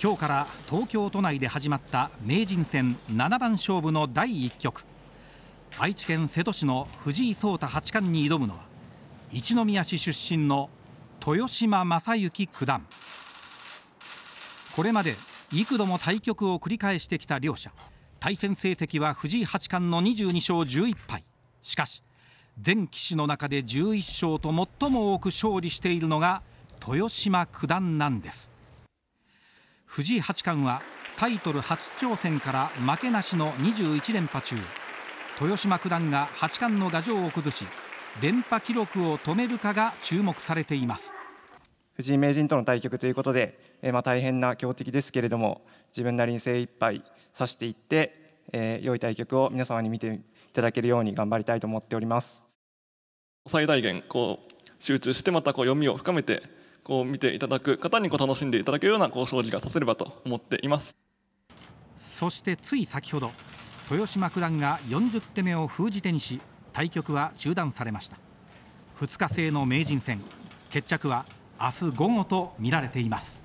今日から東京都内で始まった名人戦七番勝負の第1局愛知県瀬戸市の藤井聡太八冠に挑むのは一宮市出身の豊島将之九段これまで幾度も対局を繰り返してきた両者対戦成績は藤井八冠の22勝11敗しかし全棋士の中で11勝と最も多く勝利しているのが豊島九段なんです藤井八冠はタイトル初挑戦から負けなしの21連覇中豊島九段が八冠の牙城を崩し連覇記録を止めるかが注目されています藤井名人との対局ということで、えー、まあ大変な強敵ですけれども自分なりに精一杯指していって、えー、良い対局を皆様に見ていただけるように頑張りたいと思っております最大限こう集中してまたこう読みを深めてこう見ていただく方にこう楽しんでいただけるようなこう将棋がさせればと思っていますそしてつい先ほど豊島九段が40手目を封じ手にし対局は中断されました2日制の名人戦決着は明日午後と見られています